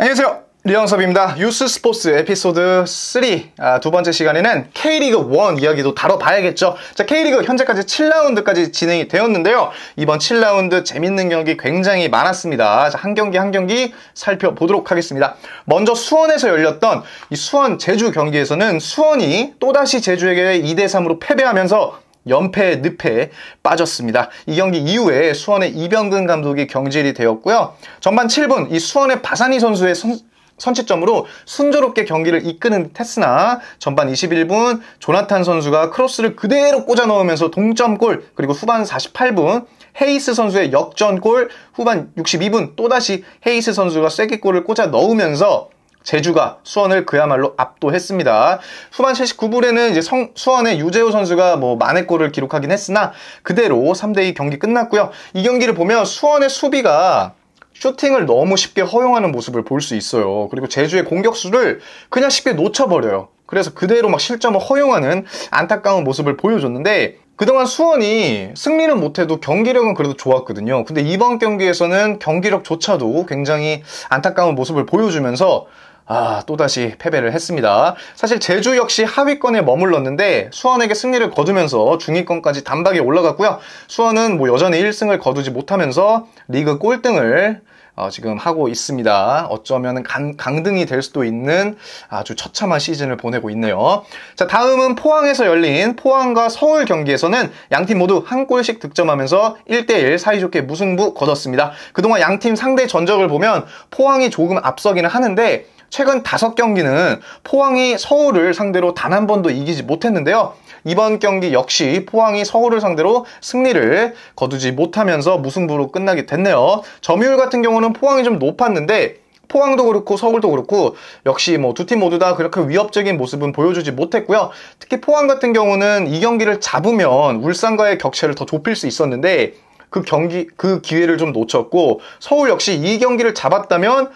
안녕하세요. 리영섭입니다 뉴스 스포츠 에피소드 3 아, 두 번째 시간에는 K리그 1 이야기도 다뤄봐야겠죠. 자, K리그 현재까지 7라운드까지 진행이 되었는데요. 이번 7라운드 재밌는 경기 굉장히 많았습니다. 자, 한 경기 한 경기 살펴보도록 하겠습니다. 먼저 수원에서 열렸던 이 수원 제주 경기에서는 수원이 또다시 제주에게 2대 3으로 패배하면서 연패, 늪에 빠졌습니다. 이 경기 이후에 수원의 이병근 감독이 경질이 되었고요. 전반 7분 이 수원의 바사니 선수의 선, 선취점으로 순조롭게 경기를 이끄는 테스나 전반 21분 조나탄 선수가 크로스를 그대로 꽂아 넣으면서 동점골 그리고 후반 48분 헤이스 선수의 역전골 후반 62분 또다시 헤이스 선수가 쐐기골을 꽂아 넣으면서 제주가 수원을 그야말로 압도했습니다. 후반 79분에는 이제 성, 수원의 유재호 선수가 뭐 만회골을 기록하긴 했으나 그대로 3대2 경기 끝났고요. 이 경기를 보면 수원의 수비가 슈팅을 너무 쉽게 허용하는 모습을 볼 수 있어요. 그리고 제주의 공격수를 그냥 쉽게 놓쳐버려요. 그래서 그대로 막 실점을 허용하는 안타까운 모습을 보여줬는데 그동안 수원이 승리는 못해도 경기력은 그래도 좋았거든요. 근데 이번 경기에서는 경기력조차도 굉장히 안타까운 모습을 보여주면서 아, 또다시 패배를 했습니다. 사실 제주 역시 하위권에 머물렀는데 수원에게 승리를 거두면서 중위권까지 단박에 올라갔고요. 수원은 뭐 여전히 1승을 거두지 못하면서 리그 꼴등을 어, 지금 하고 있습니다. 어쩌면 강, 강등이 될 수도 있는 아주 처참한 시즌을 보내고 있네요. 자, 다음은 포항에서 열린 포항과 서울 경기에서는 양 팀 모두 한 골씩 득점하면서 1대1 사이좋게 무승부 거뒀습니다. 그동안 양 팀 상대 전적을 보면 포항이 조금 앞서기는 하는데 최근 다섯 경기는 포항이 서울을 상대로 단 한 번도 이기지 못했는데요. 이번 경기 역시 포항이 서울을 상대로 승리를 거두지 못하면서 무승부로 끝나게 됐네요. 점유율 같은 경우는 포항이 좀 높았는데 포항도 그렇고 서울도 그렇고 역시 뭐 두 팀 모두 다 그렇게 위협적인 모습은 보여주지 못했고요. 특히 포항 같은 경우는 이 경기를 잡으면 울산과의 격차를 더 좁힐 수 있었는데 그 경기 그 기회를 좀 놓쳤고 서울 역시 이 경기를 잡았다면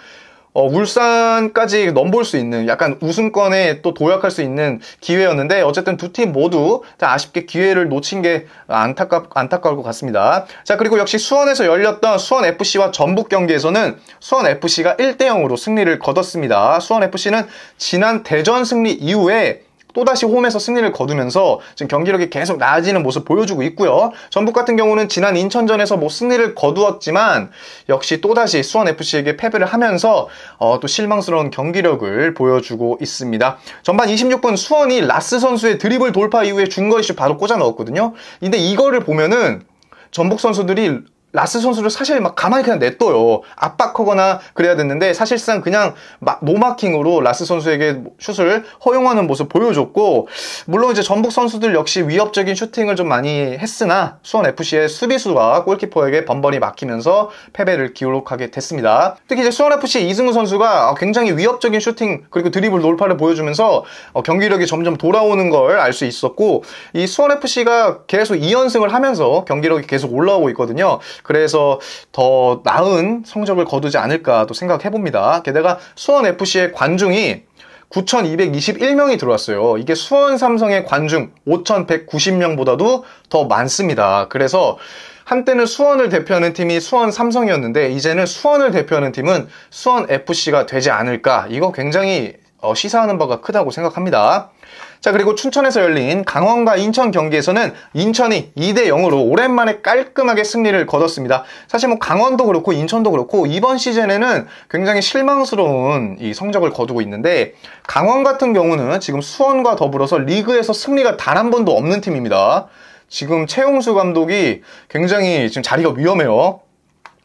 어, 울산까지 넘볼 수 있는 약간 우승권에 또 도약할 수 있는 기회였는데 어쨌든 두 팀 모두 아쉽게 기회를 놓친 게 안타깝, 안타까울 것 같습니다. 자, 그리고 역시 수원에서 열렸던 수원FC와 전북 경기에서는 수원FC가 1대0으로 승리를 거뒀습니다. 수원FC는 지난 대전 승리 이후에 또다시 홈에서 승리를 거두면서 지금 경기력이 계속 나아지는 모습 보여주고 있고요. 전북 같은 경우는 지난 인천전에서 뭐 승리를 거두었지만 역시 또다시 수원FC에게 패배를 하면서 어, 또 실망스러운 경기력을 보여주고 있습니다. 전반 26분 수원이 라스 선수의 드리블 돌파 이후에 중거 이슈 바로 꽂아 넣었거든요. 근데 이거를 보면은 전북 선수들이 라스 선수를 사실 막 가만히 그냥 냈둬요 압박하거나 그래야 됐는데 사실상 그냥 노마킹으로 라스 선수에게 슛을 허용하는 모습 보여줬고 물론 이제 전북 선수들 역시 위협적인 슈팅을 좀 많이 했으나 수원 FC의 수비수가 골키퍼에게 번번이 막히면서 패배를 기록하게 됐습니다. 특히 이제 수원 FC 이승우 선수가 어, 굉장히 위협적인 슈팅 그리고 드리블 돌파를 보여주면서 어, 경기력이 점점 돌아오는 걸 알 수 있었고 이 수원 FC가 계속 2연승을 하면서 경기력이 계속 올라오고 있거든요. 그래서 더 나은 성적을 거두지 않을까도 생각해 봅니다. 게다가 수원 FC의 관중이 9,221명이 들어왔어요. 이게 수원 삼성의 관중 5,190명보다도 더 많습니다. 그래서 한때는 수원을 대표하는 팀이 수원 삼성이었는데 이제는 수원을 대표하는 팀은 수원 FC가 되지 않을까. 이거 굉장히 어, 시사하는 바가 크다고 생각합니다. 자, 그리고 춘천에서 열린 강원과 인천 경기에서는 인천이 2대 0으로 오랜만에 깔끔하게 승리를 거뒀습니다. 사실 뭐 강원도 그렇고 인천도 그렇고 이번 시즌에는 굉장히 실망스러운 이 성적을 거두고 있는데 강원 같은 경우는 지금 수원과 더불어서 리그에서 승리가 단 한 번도 없는 팀입니다. 지금 최용수 감독이 굉장히 지금 자리가 위험해요.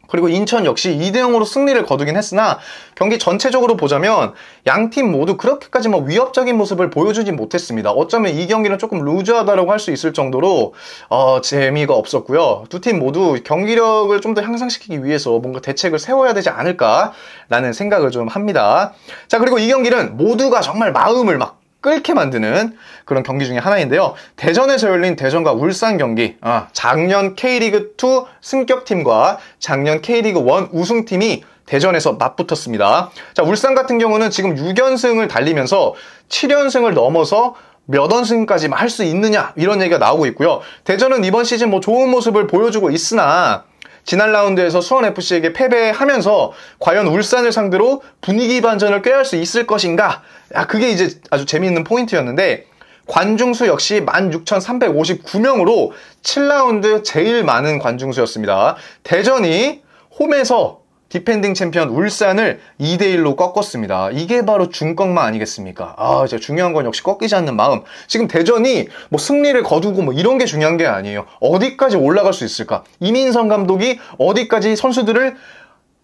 그리고 인천 역시 2대 0으로 승리를 거두긴 했으나 경기 전체적으로 보자면 양 팀 모두 그렇게까지 뭐 위협적인 모습을 보여주진 못했습니다. 어쩌면 이 경기는 조금 루즈하다라고 할 수 있을 정도로 어, 재미가 없었고요. 두 팀 모두 경기력을 좀 더 향상시키기 위해서 뭔가 대책을 세워야 되지 않을까라는 생각을 좀 합니다. 자 그리고 이 경기는 모두가 정말 마음을 막 끓게 만드는 그런 경기 중에 하나인데요. 대전에서 열린 대전과 울산 경기. 아, 작년 K리그2 승격팀과 작년 K리그1 우승팀이 대전에서 맞붙었습니다. 자, 울산 같은 경우는 지금 6연승을 달리면서 7연승을 넘어서 몇 원승까지 할 수 있느냐 이런 얘기가 나오고 있고요. 대전은 이번 시즌 뭐 좋은 모습을 보여주고 있으나 지난 라운드에서 수원FC에게 패배하면서 과연 울산을 상대로 분위기 반전을 꾀할 수 있을 것인가? 야, 아, 그게 이제 아주 재미있는 포인트였는데 관중수 역시 16,359명으로 7라운드 제일 많은 관중수였습니다. 대전이 홈에서 디펜딩 챔피언 울산을 2대1로 꺾었습니다. 이게 바로 중꺾마 아니겠습니까? 아, 진짜 중요한 건 역시 꺾이지 않는 마음. 지금 대전이 뭐 승리를 거두고 뭐 이런 게 중요한 게 아니에요. 어디까지 올라갈 수 있을까? 이민성 감독이 어디까지 선수들을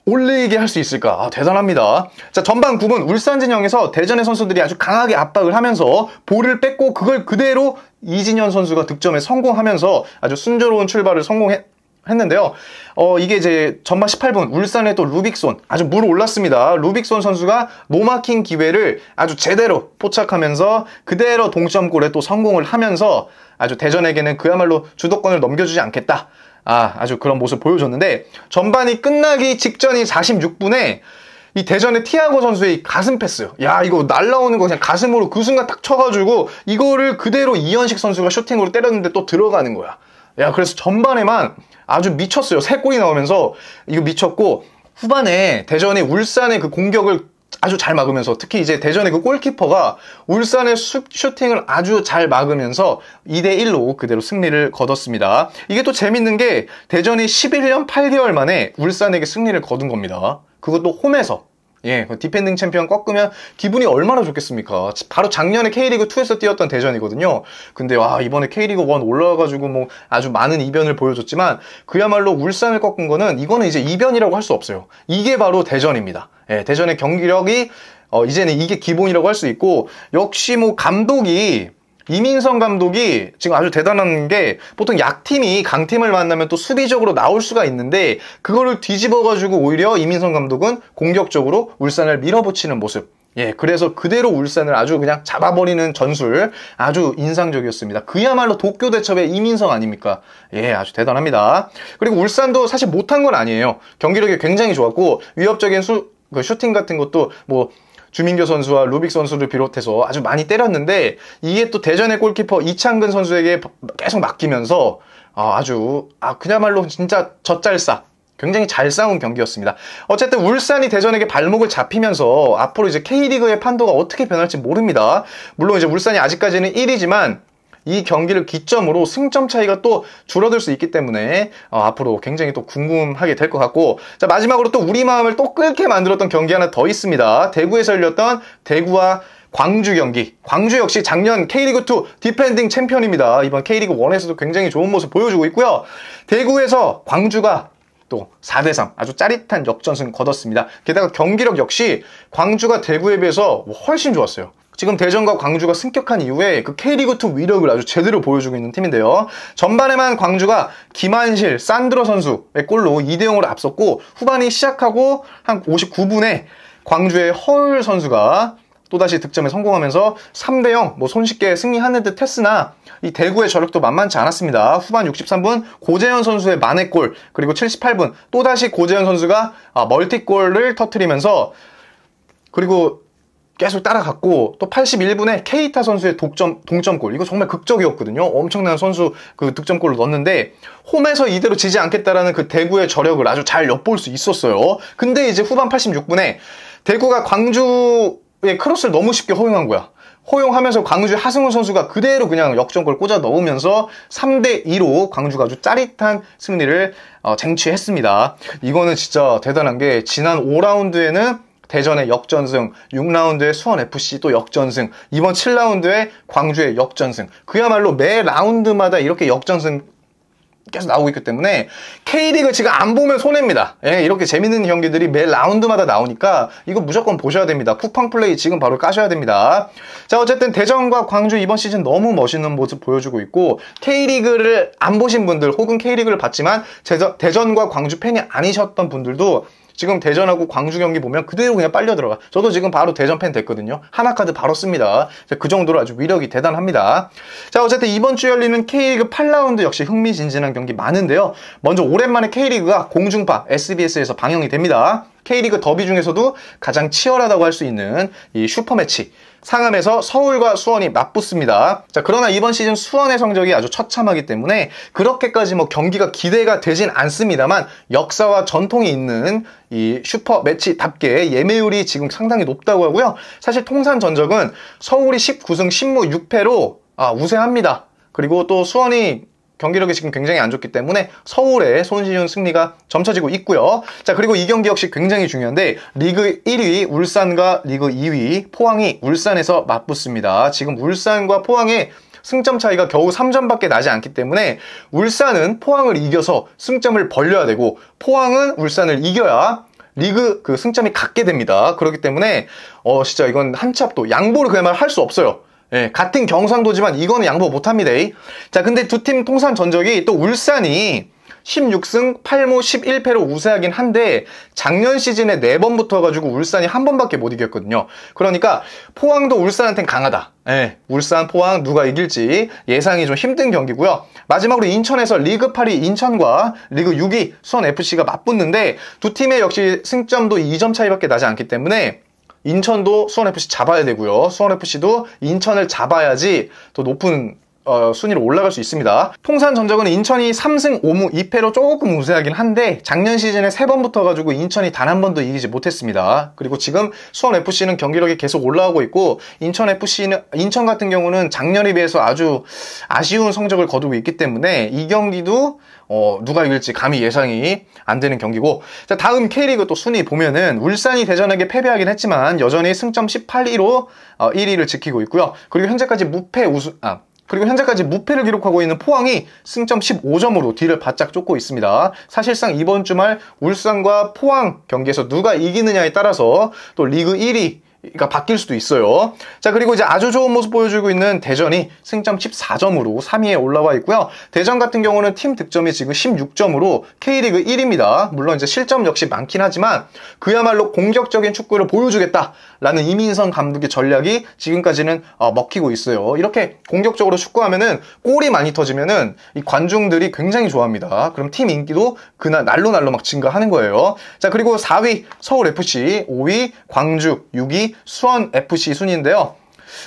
올리게 할 수 있을까? 아, 대단합니다. 자, 전반 9분 울산 진영에서 대전의 선수들이 아주 강하게 압박을 하면서 볼을 뺏고 그걸 그대로 이진현 선수가 득점에 성공하면서 아주 순조로운 출발을 성공해, 했는데요. 어, 이게 이제 전반 18분 울산의 또 루빅손 아주 물 올랐습니다. 루빅손 선수가 노마킹 기회를 아주 제대로 포착하면서 그대로 동점골에 또 성공을 하면서 아주 대전에게는 그야말로 주도권을 넘겨주지 않겠다. 아, 아주 그런 모습 보여줬는데 전반이 끝나기 직전인 46분에 이 대전의 티아고 선수의 가슴 패스. 야, 이거 날라오는 거 그냥 가슴으로 그 순간 딱 쳐가지고 이거를 그대로 이현식 선수가 슈팅으로 때렸는데 또 들어가는 거야. 야, 그래서 전반에만 아주 미쳤어요. 세 골이 나오면서 이거 미쳤고 후반에 대전이 울산의 그 공격을 아주 잘 막으면서 특히 이제 대전의 그 골키퍼가 울산의 슈팅을 아주 잘 막으면서 2대 1로 그대로 승리를 거뒀습니다. 이게 또 재밌는 게 대전이 11년 8개월 만에 울산에게 승리를 거둔 겁니다. 그것도 홈에서 예, 그 디펜딩 챔피언 꺾으면 기분이 얼마나 좋겠습니까? 바로 작년에 K리그 2에서 뛰었던 대전이거든요. 근데 와 이번에 K리그 1 올라와가지고 뭐 아주 많은 이변을 보여줬지만 그야말로 울산을 꺾은 거는 이거는 이제 이변이라고 할 수 없어요. 이게 바로 대전입니다. 예, 대전의 경기력이 어, 이제는 이게 기본이라고 할 수 있고 역시 뭐 감독이 이민성 감독이 지금 아주 대단한 게 보통 약팀이 강팀을 만나면 또 수비적으로 나올 수가 있는데 그거를 뒤집어가지고 오히려 이민성 감독은 공격적으로 울산을 밀어붙이는 모습 예, 그래서 그대로 울산을 아주 그냥 잡아버리는 전술 아주 인상적이었습니다. 그야말로 도쿄 대첩의 이민성 아닙니까? 예, 아주 대단합니다. 그리고 울산도 사실 못한 건 아니에요. 경기력이 굉장히 좋았고 위협적인 수, 그 슈팅 같은 것도 뭐 주민교 선수와 루빅 선수를 비롯해서 아주 많이 때렸는데 이게 또 대전의 골키퍼 이창근 선수에게 계속 맡기면서 아, 아주 아 그야말로 진짜 젖잘싸 굉장히 잘 싸운 경기였습니다. 어쨌든 울산이 대전에게 발목을 잡히면서 앞으로 이제 K리그의 판도가 어떻게 변할지 모릅니다. 물론 이제 울산이 아직까지는 1위지만 이 경기를 기점으로 승점 차이가 또 줄어들 수 있기 때문에 어, 앞으로 굉장히 또 궁금하게 될 것 같고 자 마지막으로 또 우리 마음을 또 끓게 만들었던 경기 하나 더 있습니다. 대구에서 열렸던 대구와 광주 경기. 광주 역시 작년 K리그2 디펜딩 챔피언입니다. 이번 K리그1에서도 굉장히 좋은 모습 보여주고 있고요. 대구에서 광주가 또 4대3 아주 짜릿한 역전승 거뒀습니다. 게다가 경기력 역시 광주가 대구에 비해서 훨씬 좋았어요. 지금 대전과 광주가 승격한 이후에 그 K리그2 위력을 아주 제대로 보여주고 있는 팀인데요. 전반에만 광주가 김한실, 산드로 선수의 골로 2대0으로 앞섰고 후반이 시작하고 한 59분에 광주의 허울 선수가 또다시 득점에 성공하면서 3대0 뭐 손쉽게 승리하는 듯 했으나 이 대구의 저력도 만만치 않았습니다. 후반 63분 고재현 선수의 만회골 그리고 78분 또다시 고재현 선수가 아, 멀티골을 터트리면서 그리고 계속 따라갔고 또 81분에 케이타 선수의 독점 동점골 이거 정말 극적이었거든요. 엄청난 선수 그 득점골을 넣었는데 홈에서 이대로 지지 않겠다라는 그 대구의 저력을 아주 잘 엿볼 수 있었어요. 근데 이제 후반 86분에 대구가 광주의 크로스를 너무 쉽게 허용한 거야. 허용하면서 광주 하승훈 선수가 그대로 그냥 역전골 꽂아 넣으면서 3대 2로 광주가 아주 짜릿한 승리를 어, 쟁취했습니다. 이거는 진짜 대단한 게 지난 5라운드에는 대전의 역전승, 6라운드의 수원FC 또 역전승, 이번 7라운드의 광주의 역전승. 그야말로 매 라운드마다 이렇게 역전승 계속 나오고 있기 때문에 K리그 지금 안 보면 손해입니다. 예, 이렇게 재밌는 경기들이 매 라운드마다 나오니까 이거 무조건 보셔야 됩니다. 쿠팡 플레이 지금 바로 까셔야 됩니다. 자, 어쨌든 대전과 광주 이번 시즌 너무 멋있는 모습 보여주고 있고 K리그를 안 보신 분들 혹은 K리그를 봤지만 대전과 광주 팬이 아니셨던 분들도 지금 대전하고 광주 경기 보면 그대로 그냥 빨려 들어가. 저도 지금 바로 대전 팬 됐거든요. 하나카드 바로 씁니다. 그 정도로 아주 위력이 대단합니다. 자, 어쨌든 이번 주 열리는 K리그 8라운드 역시 흥미진진한 경기 많은데요. 먼저 오랜만에 K리그가 공중파 SBS에서 방영이 됩니다. K리그 더비 중에서도 가장 치열하다고 할 수 있는 이 슈퍼매치 상암에서 서울과 수원이 맞붙습니다. 자, 그러나 이번 시즌 수원의 성적이 아주 처참하기 때문에 그렇게까지 뭐 경기가 기대가 되진 않습니다만 역사와 전통이 있는 이 슈퍼 매치답게 예매율이 지금 상당히 높다고 하고요. 사실 통산 전적은 서울이 19승 10무 6패로 아, 우세합니다. 그리고 또 수원이 경기력이 지금 굉장히 안 좋기 때문에 서울의 손시윤 승리가 점쳐지고 있고요. 자 그리고 이 경기 역시 굉장히 중요한데 리그 1위 울산과 리그 2위 포항이 울산에서 맞붙습니다. 지금 울산과 포항의 승점 차이가 겨우 3점밖에 나지 않기 때문에 울산은 포항을 이겨서 승점을 벌려야 되고 포항은 울산을 이겨야 리그 그 승점이 갖게 됩니다. 그렇기 때문에 어 진짜 이건 한참 또 양보를 그야말로 할 수 없어요. 예, 같은 경상도지만 이거는 양보 못합니다. 자, 근데 두 팀 통산 전적이 또 울산이 16승 8무 11패로 우세하긴 한데 작년 시즌에 4번 붙어가지고 울산이 한 번밖에 못 이겼거든요. 그러니까 포항도 울산한텐 강하다. 예, 울산, 포항 누가 이길지 예상이 좀 힘든 경기고요. 마지막으로 인천에서 리그 8위 인천과 리그 6위 수원FC가 맞붙는데 두 팀의 역시 승점도 2점 차이밖에 나지 않기 때문에 인천도 수원FC 잡아야 되고요. 수원FC도 인천을 잡아야지 더 높은 어, 순위로 올라갈 수 있습니다. 통산 전적은 인천이 3승 5무 2패로 조금 우세하긴 한데 작년 시즌에 3번 붙어가지고 인천이 단 한 번도 이기지 못했습니다. 그리고 지금 수원 FC는 경기력이 계속 올라오고 있고 인천 FC는 인천 같은 경우는 작년에 비해서 아주 아쉬운 성적을 거두고 있기 때문에 이 경기도 어, 누가 이길지 감히 예상이 안 되는 경기고 자, 다음 K리그 또 순위 보면은 울산이 대전에게 패배하긴 했지만 여전히 승점 18위로 어, 1위를 지키고 있고요. 그리고 현재까지 무패 우승 아 그리고 현재까지 무패를 기록하고 있는 포항이 승점 15점으로 뒤를 바짝 쫓고 있습니다. 사실상 이번 주말 울산과 포항 경기에서 누가 이기느냐에 따라서 또 리그 1위 가 바뀔 수도 있어요. 자, 그리고 이제 아주 좋은 모습 보여주고 있는 대전이 승점 14점으로 3위에 올라와 있고요. 대전 같은 경우는 팀 득점이 지금 16점으로 K리그 1위입니다. 물론 이제 실점 역시 많긴 하지만 그야말로 공격적인 축구를 보여주겠다라는 이민선 감독의 전략이 지금까지는 어, 먹히고 있어요. 이렇게 공격적으로 축구하면은 골이 많이 터지면은 이 관중들이 굉장히 좋아합니다. 그럼 팀 인기도 그날 날로 날로 막 증가하는 거예요. 자, 그리고 4위 서울 FC, 5위 광주, 6위 수원 FC 순인데요.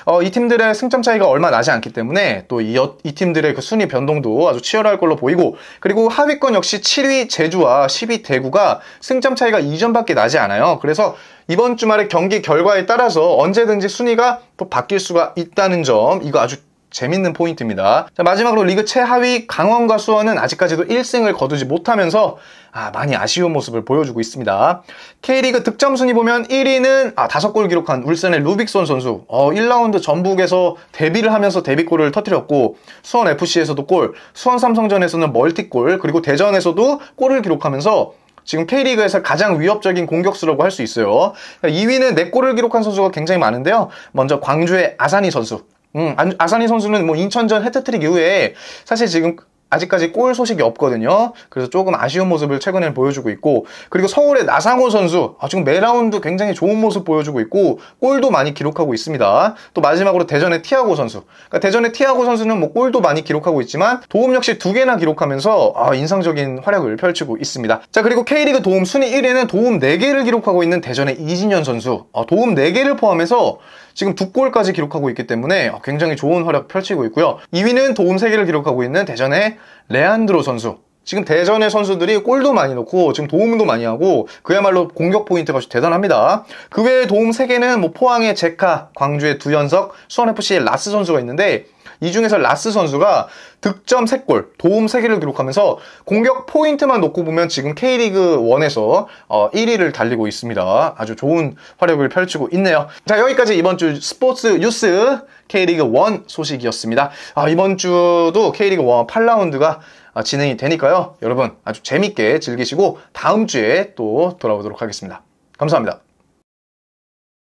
어, 이 팀들의 승점 차이가 얼마 나지 않기 때문에 또이 이 팀들의 그 순위 변동도 아주 치열할 걸로 보이고 그리고 하위권 역시 7위 제주와 10위 대구가 승점 차이가 2점밖에 나지 않아요. 그래서 이번 주말의 경기 결과에 따라서 언제든지 순위가 또 바뀔 수가 있다는 점 이거 아주 재밌는 포인트입니다. 자, 마지막으로 리그 최하위 강원과 수원은 아직까지도 1승을 거두지 못하면서 아, 많이 아쉬운 모습을 보여주고 있습니다. K리그 득점 순위 보면 1위는 아, 5골 기록한 울산의 루빅손 선수. 어, 1라운드 전북에서 데뷔를 하면서 데뷔골을 터뜨렸고 수원 FC에서도 골, 수원 삼성전에서는 멀티골, 그리고 대전에서도 골을 기록하면서 지금 K리그에서 가장 위협적인 공격수라고 할 수 있어요. 2위는 4골을 기록한 선수가 굉장히 많은데요. 먼저 광주의 아산이 선수. 음, 아사니 선수는 뭐 인천전 헤트트릭 이후에 사실 지금 아직까지 골 소식이 없거든요. 그래서 조금 아쉬운 모습을 최근에 보여주고 있고 그리고 서울의 나상호 선수 아, 지금 매라운드 굉장히 좋은 모습 보여주고 있고 골도 많이 기록하고 있습니다. 또 마지막으로 대전의 티아고 선수 그러니까 대전의 티아고 선수는 뭐 골도 많이 기록하고 있지만 도움 역시 두 개나 기록하면서 아, 인상적인 활약을 펼치고 있습니다. 자 그리고 K리그 도움 순위 1위는 도움 4개를 기록하고 있는 대전의 이진현 선수 아, 도움 4개를 포함해서 지금 두 골까지 기록하고 있기 때문에 아, 굉장히 좋은 활약 펼치고 있고요. 2위는 도움 3개를 기록하고 있는 대전의 레안드로 선수. 지금 대전의 선수들이 골도 많이 넣고 지금 도움도 많이 하고 그야말로 공격 포인트가 대단합니다. 그 외에 도움 3개는 뭐 포항의 제카, 광주의 두현석, 수원FC의 라스 선수가 있는데 이 중에서 라스 선수가 득점 3골, 도움 3개를 기록하면서 공격 포인트만 놓고 보면 지금 K리그 1에서 어, 1위를 달리고 있습니다. 아주 좋은 활약을 펼치고 있네요. 자, 여기까지 이번 주 스포츠 뉴스 K리그 1 소식이었습니다. 아, 이번 주도 K리그 1 8라운드가 아, 진행이 되니까요. 여러분 아주 재밌게 즐기시고 다음 주에 또 돌아오도록 하겠습니다. 감사합니다.